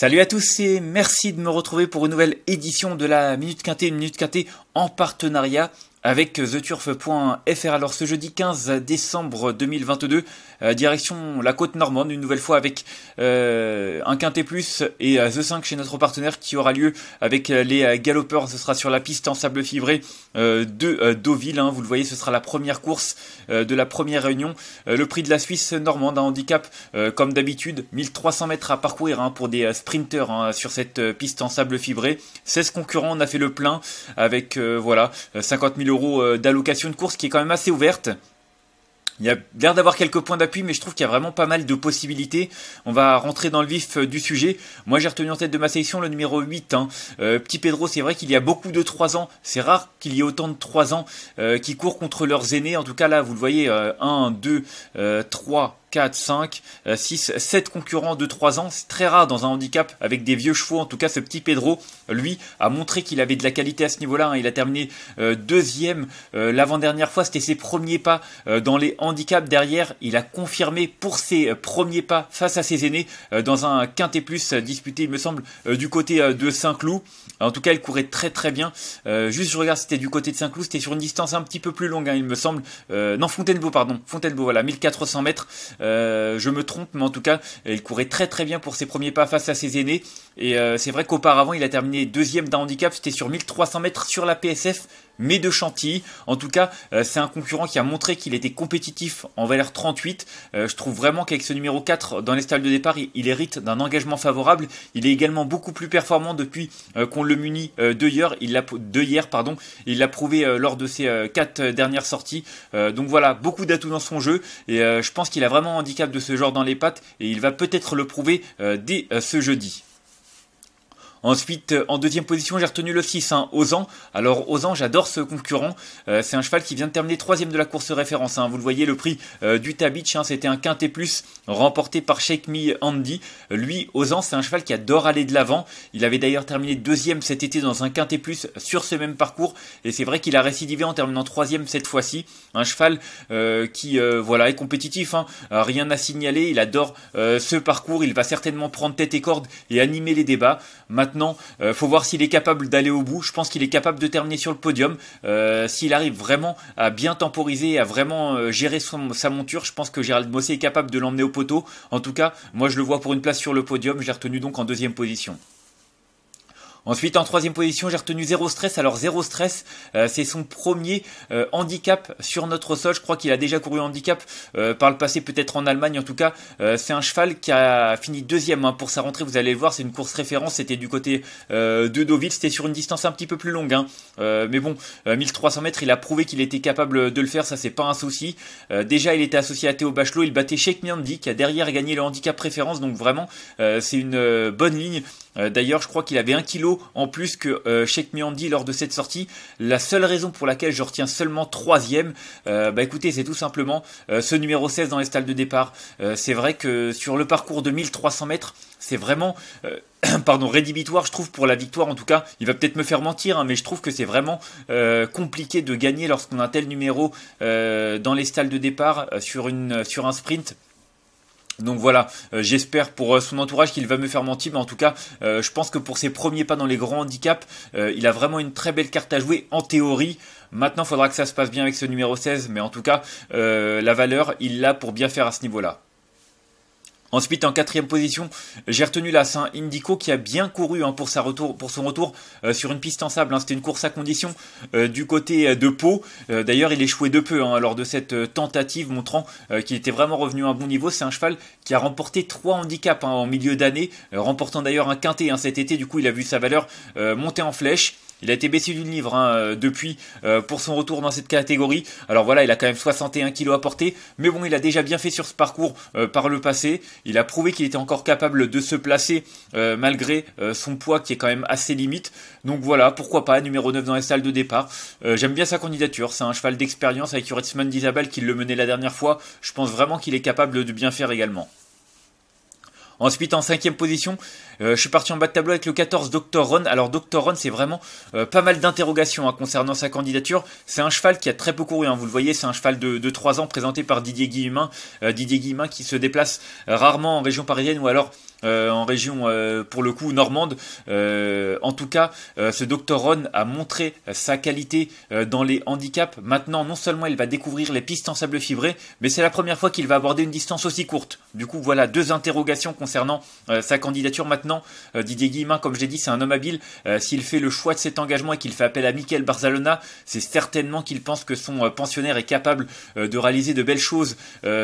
Salut à tous et merci de me retrouver pour une nouvelle édition de la Minute Quintée, une Minute Quintée en partenariat avec theturf.fr, alors ce jeudi 15 décembre 2022, euh, direction la côte normande, une nouvelle fois avec euh, un Quintet Plus et euh, The 5 chez notre partenaire qui aura lieu avec les galopeurs. Ce sera sur la piste en sable fibré de Deauville. Hein. vous le voyez, ce sera la première course de la première réunion. le prix de la Suisse normande, un handicap comme d'habitude, 1300 mètres à parcourir hein, pour des sprinters hein, sur cette piste en sable fibré. 16 concurrents, on a fait le plein avec voilà 50 000 euh, d'allocation de course qui est quand même assez ouverte. Il y a l'air d'avoir quelques points d'appui, mais je trouve qu'il y a vraiment pas mal de possibilités. On va rentrer dans le vif euh, du sujet. Moi, j'ai retenu en tête de ma sélection le numéro 8. Hein. Euh, Petit Pedro, c'est vrai qu'il y a beaucoup de 3 ans. C'est rare qu'il y ait autant de 3 ans qui courent contre leurs aînés. En tout cas, là, vous le voyez, un 1, 2, 3, 4, 5, 6, 7 concurrents de 3 ans. C'est très rare dans un handicap avec des vieux chevaux. En tout cas, ce petit Pedro, lui, a montré qu'il avait de la qualité à ce niveau-là. Hein. Il a terminé euh, deuxième euh, l'avant-dernière fois. C'était ses premiers pas euh, dans les handicaps. Derrière, il a confirmé pour ses premiers pas face à ses aînés dans un quintet plus disputé, il me semble, du côté de Saint-Cloud. En tout cas, il courait très très bien. juste, je regarde, c'était du côté de Saint-Cloud. C'était sur une distance un petit peu plus longue, hein, il me semble. non, Fontainebleau, pardon. Fontainebleau, voilà, 1400 mètres. Euh, je me trompe, mais en tout cas, il courait très très bien pour ses premiers pas face à ses aînés. Et euh, c'est vrai qu'auparavant, il a terminé deuxième d'un handicap, c'était sur 1300 mètres sur la PSF, mais de Chantilly. En tout cas, euh, c'est un concurrent qui a montré qu'il était compétitif en valeur 38. Euh, je trouve vraiment qu'avec ce numéro 4 dans les styles de départ, il, hérite d'un engagement favorable. Il est également beaucoup plus performant depuis qu'on le munit de hier. Il l'a pardon. Il l'a prouvé lors de ses quatre dernières sorties. donc voilà, beaucoup d'atouts dans son jeu. Et je pense qu'il a vraiment un handicap de ce genre dans les pattes. Et il va peut-être le prouver dès ce jeudi. Ensuite, euh, en deuxième position, j'ai retenu le 6, Osan, hein, Ozan. Alors, Osan, j'adore ce concurrent. Euh, c'est un cheval qui vient de terminer troisième de la course référence. Hein. Vous le voyez, le prix euh, du Tabitch, hein, c'était un quintet plus remporté par Shake Me Andy. Lui, Osan, c'est un cheval qui adore aller de l'avant. Il avait d'ailleurs terminé deuxième cet été dans un quintet plus sur ce même parcours. Et c'est vrai qu'il a récidivé en terminant troisième cette fois-ci. Un cheval qui, voilà, est compétitif. Rien à signaler. Il adore ce parcours. Il va certainement prendre tête et corde et animer les débats maintenant. Euh, faut voir s'il est capable d'aller au bout. Je pense qu'il est capable de terminer sur le podium. Euh, s'il arrive vraiment à bien temporiser, à vraiment euh, gérer sa monture, je pense que Gérald Mossé est capable de l'emmener au poteau. En tout cas, moi je le vois pour une place sur le podium. Je l'ai retenu donc en deuxième position. Ensuite, en troisième position, j'ai retenu Zéro Stress. Alors, Zéro Stress, euh, c'est son premier euh, handicap sur notre sol. Je crois qu'il a déjà couru handicap euh, par le passé, peut-être en Allemagne. En tout cas, c'est un cheval qui a fini deuxième hein. pour sa rentrée. Vous allez le voir, c'est une course référence. C'était du côté de Deauville. C'était sur une distance un petit peu plus longue. Hein. mais bon, 1300 mètres, il a prouvé qu'il était capable de le faire. Ça, c'est pas un souci. déjà, il était associé à Théo Bachelot. Il battait Sheikh Miandi, qui a derrière gagné le handicap préférence. Donc, vraiment, c'est une bonne ligne euh, d'ailleurs, je crois qu'il avait un kilo en plus que euh, Sheikh Miandi lors de cette sortie. La seule raison pour laquelle je retiens seulement troisième, euh, bah écoutez, c'est tout simplement euh, ce numéro 16 dans les stalles de départ. c'est vrai que sur le parcours de 1300 mètres, c'est vraiment pardon, rédhibitoire, je trouve, pour la victoire en tout cas. Il va peut-être me faire mentir, hein, mais je trouve que c'est vraiment compliqué de gagner lorsqu'on a tel numéro dans les stalles de départ sur, une, sur un sprint. Donc voilà, euh, j'espère pour euh, son entourage qu'il va me faire mentir, mais en tout cas, euh, je pense que pour ses premiers pas dans les grands handicaps, il a vraiment une très belle carte à jouer en théorie. Maintenant, il faudra que ça se passe bien avec ce numéro 16, mais en tout cas, la valeur, il l'a pour bien faire à ce niveau-là. Ensuite, en quatrième position, j'ai retenu la Saint Indico qui a bien couru hein, pour, son retour euh, sur une piste en sable. Hein. C'était une course à condition euh, du côté euh, de Pau. D'ailleurs, il échouait de peu hein, lors de cette tentative, montrant qu'il était vraiment revenu à un bon niveau. C'est un cheval qui a remporté trois handicaps en milieu d'année, remportant d'ailleurs un quintet cet été. Du coup, il a vu sa valeur monter en flèche. Il a été baissé d'une livre hein, euh, depuis euh, pour son retour dans cette catégorie. Alors voilà, il a quand même 61 kg à porter. Mais bon, il a déjà bien fait sur ce parcours euh, par le passé. Il a prouvé qu'il était encore capable de se placer malgré son poids qui est quand même assez limite. Donc voilà, pourquoi pas, numéro 9 dans la salle de départ. J'aime bien sa candidature. C'est un cheval d'expérience avec Uretzman d'Isabelle qui le menait la dernière fois. Je pense vraiment qu'il est capable de bien faire également. Ensuite, en cinquième position, euh, je suis parti en bas de tableau avec le 14 Dr. Ron. Alors, Dr. Ron, c'est vraiment euh, pas mal d'interrogations hein, concernant sa candidature. C'est un cheval qui a très peu couru, hein, vous le voyez, c'est un cheval de, de, 3 ans présenté par Didier Guillemin. Euh, Didier Guillemin qui se déplace rarement en région parisienne ou alors euh, en région euh, pour le coup normande. Euh, en tout cas, ce Dr Ron a montré sa qualité dans les handicaps. Maintenant, non seulement il va découvrir les pistes en sable fibré, mais c'est la première fois qu'il va aborder une distance aussi courte. Du coup, voilà deux interrogations concernant sa candidature maintenant. Didier Guillemin, comme j'ai dit, c'est un homme habile. S'il fait le choix de cet engagement et qu'il fait appel à Mickaël Barzalona, c'est certainement qu'il pense que son pensionnaire est capable de réaliser de belles choses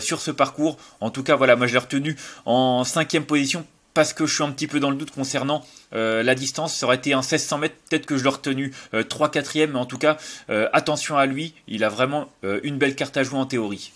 sur ce parcours. En tout cas, voilà, moi je l'ai retenu en cinquième position parce que je suis un petit peu dans le doute concernant euh, la distance. Ça aurait été un 1600 mètres, peut-être que je l'aurais retenu euh, trois 3 4 mais en tout cas, euh, attention à lui, il a vraiment une belle carte à jouer en théorie.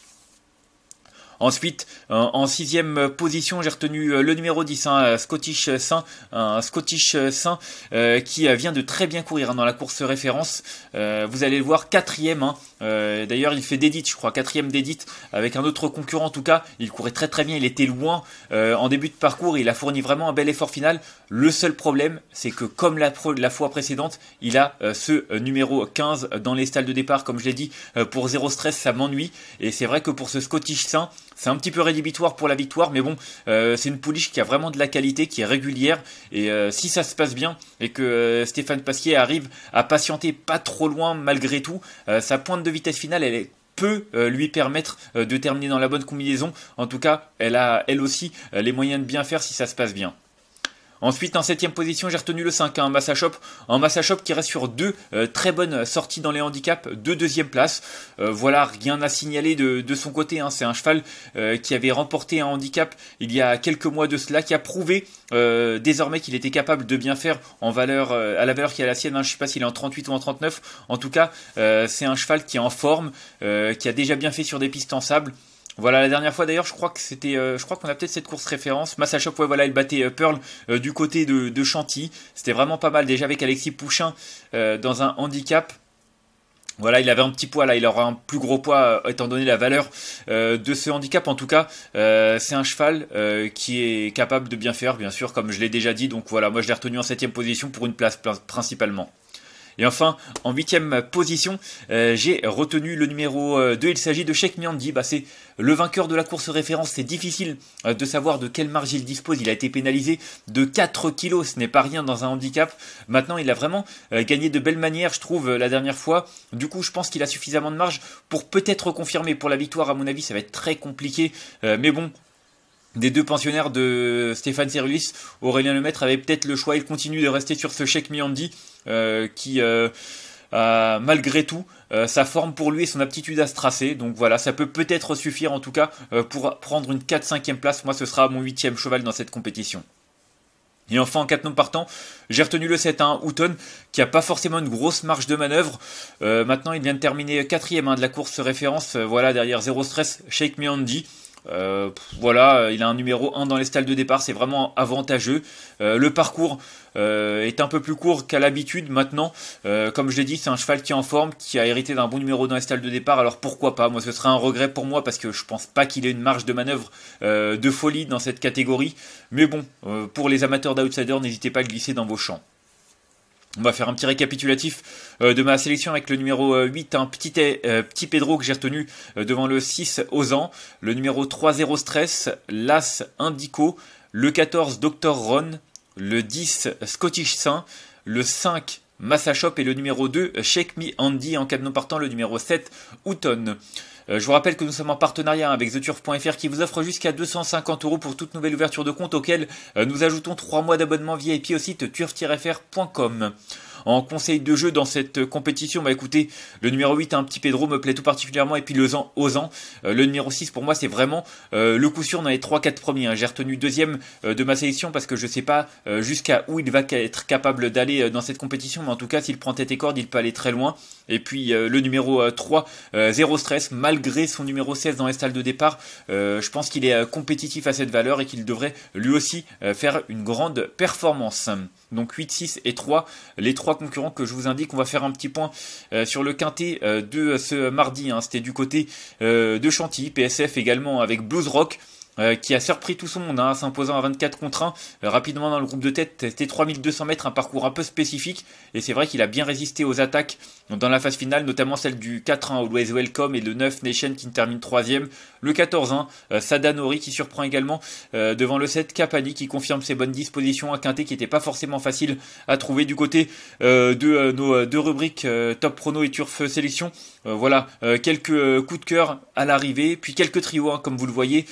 Ensuite, euh, en sixième position, j'ai retenu euh, le numéro 10, hein, Scottish Saint, un Scottish Saint euh, qui vient de très bien courir hein, dans la course référence. vous allez le voir quatrième. Hein, D'ailleurs, il fait d'édite, je crois, quatrième d'édite avec un autre concurrent. En tout cas, il courait très très bien. Il était loin en début de parcours. Il a fourni vraiment un bel effort final. Le seul problème, c'est que comme la, la, fois précédente, il a ce numéro 15 dans les stalles de départ, comme je l'ai dit, pour zéro stress, ça m'ennuie. Et c'est vrai que pour ce Scottish Saint, c'est un petit peu rédhibitoire pour la victoire, mais bon, euh, c'est une pouliche qui a vraiment de la qualité, qui est régulière. Et euh, si ça se passe bien et que euh, Stéphane Pasquier arrive à patienter pas trop loin malgré tout, sa pointe de vitesse finale, elle peut lui permettre de terminer dans la bonne combinaison. En tout cas, elle a elle aussi les moyens de bien faire si ça se passe bien. Ensuite, en septième position, j'ai retenu le 5, un hein, Massachop. Un Massachop qui reste sur deux euh, très bonnes sorties dans les handicaps, deux deuxième places. Euh, voilà, rien à signaler de, de son côté. Hein. C'est un cheval euh, qui avait remporté un handicap il y a quelques mois de cela, qui a prouvé désormais qu'il était capable de bien faire en valeur, à la valeur qui est la sienne. Hein. Je ne sais pas s'il est en 38 ou en 39. En tout cas, c'est un cheval qui est en forme, qui a déjà bien fait sur des pistes en sable. Voilà, la dernière fois d'ailleurs, je crois que c'était, euh, je crois qu'on a peut-être cette course référence. Massachop, voilà, il battait euh, Pearl euh, du côté de, de Chantilly. C'était vraiment pas mal déjà avec Alexis Pouchin dans un handicap. Voilà, il avait un petit poids là, il aura un plus gros poids étant donné la valeur de ce handicap. En tout cas, c'est un cheval qui est capable de bien faire, bien sûr, comme je l'ai déjà dit. Donc voilà, moi je l'ai retenu en septième position pour une place principalement. Et enfin, en huitième position, euh, j'ai retenu le numéro 2. Euh, il s'agit de Sheikh Miandi. Bah, c'est le vainqueur de la course référence. C'est difficile euh, de savoir de quelle marge il dispose. Il a été pénalisé de 4 kilos. Ce n'est pas rien dans un handicap. Maintenant, il a vraiment gagné de belles manières je trouve, la dernière fois. Du coup, je pense qu'il a suffisamment de marge pour peut-être confirmer. Pour la victoire, à mon avis, ça va être très compliqué. mais bon, des deux pensionnaires de Stéphane Serulis, Aurélien Lemaître avait peut-être le choix. Il continue de rester sur ce chèque Miandi euh, qui, euh, a, malgré tout, euh, sa forme pour lui et son aptitude à se tracer. Donc voilà, ça peut peut-être suffire en tout cas pour prendre une 4-5e place. Moi, ce sera mon 8e cheval dans cette compétition. Et enfin, en 4 noms partant, j'ai retenu le 7 1 Houton qui a pas forcément une grosse marge de manœuvre. maintenant, il vient de terminer 4 hein, de la course référence, voilà, derrière Zero Stress, Shake Me Andy. Euh, voilà, il a un numéro 1 dans les stalles de départ, c'est vraiment avantageux. Euh, le parcours euh, est un peu plus court qu'à l'habitude maintenant. comme je l'ai dit, c'est un cheval qui est en forme, qui a hérité d'un bon numéro dans les stalles de départ, alors pourquoi pas Moi, ce serait un regret pour moi parce que je pense pas qu'il ait une marge de manœuvre de folie dans cette catégorie. Mais bon, pour les amateurs d'outsiders, n'hésitez pas à le glisser dans vos champs. On va faire un petit récapitulatif euh, de ma sélection avec le numéro 8, euh, un petit, euh, petit Pedro que j'ai retenu devant le 6, Ozan, le numéro 3, 0 Stress, l'As Indico, le 14, Dr. Ron, le 10, Scottish Saint, le 5, Massachop et le numéro 2, Shake Me Andy, en cas de non partant, le numéro 7, Houton. Euh, je vous rappelle que nous sommes en partenariat avec TheTurf.fr qui vous offre jusqu'à 250 euros pour toute nouvelle ouverture de compte auquel euh, nous ajoutons 3 mois d'abonnement VIP au site turf-fr.com en conseil de jeu dans cette compétition. Bah écoutez, le numéro 8, un petit Pedro, me plaît tout particulièrement, et puis le Zan, euh, le numéro 6, pour moi, c'est vraiment le coup sûr dans les 3-4 premiers. Hein. J'ai retenu deuxième de ma sélection parce que je sais pas jusqu'à où il va être capable d'aller dans cette compétition, mais en tout cas, s'il prend tête et corde, il peut aller très loin. Et puis euh, le numéro 3, euh, euh, zéro stress, malgré son numéro 16 dans les salles de départ, je pense qu'il est compétitif à cette valeur et qu'il devrait lui aussi faire une grande performance. Donc 8, 6 et 3, les trois concurrents que je vous indique. On va faire un petit point sur le quintet de ce mardi. Hein. C'était du côté de Chantilly, PSF également avec Blues Rock. Euh, qui a surpris tout son monde hein, s'imposant à 24 contre 1 euh, rapidement dans le groupe de tête. C'était 3200 mètres, un parcours un peu spécifique. Et c'est vrai qu'il a bien résisté aux attaques dans la phase finale, notamment celle du 4-1 Always Welcome et le 9 Nation qui termine 3 Le 14-1, euh, Sadanori qui surprend également devant le 7 Capani qui confirme ses bonnes dispositions. à quintet qui n'était pas forcément facile à trouver du côté de nos deux rubriques Top Prono et Turf Sélection. voilà, quelques coups de cœur à l'arrivée, puis quelques trios, hein, comme vous le voyez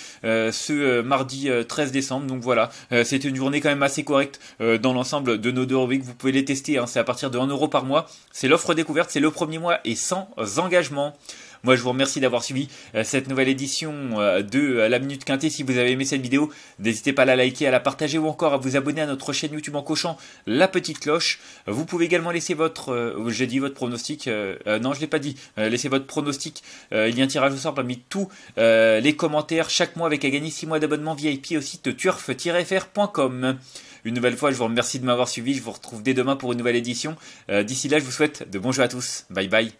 ce euh, mardi 13 euh, décembre. Donc voilà, euh, c'était une journée quand même assez correcte dans l'ensemble de nos deux robots, Vous pouvez les tester, hein. c'est à partir de 1€ par mois. C'est l'offre découverte, c'est le premier mois et sans engagement. Moi, je vous remercie d'avoir suivi euh, cette nouvelle édition euh, de euh, La Minute Quintée. Si vous avez aimé cette vidéo, n'hésitez pas à la liker, à la partager ou encore à vous abonner à notre chaîne YouTube en cochant la petite cloche. Vous pouvez également laisser votre, j'ai dit votre pronostic, non, je l'ai pas dit, laissez votre pronostic. il y a un tirage au sort parmi tous les commentaires chaque mois avec à gagner 6 mois d'abonnement VIP au site turf-fr.com. Une nouvelle fois, je vous remercie de m'avoir suivi. Je vous retrouve dès demain pour une nouvelle édition. D'ici là, je vous souhaite de bons jeux à tous. Bye bye.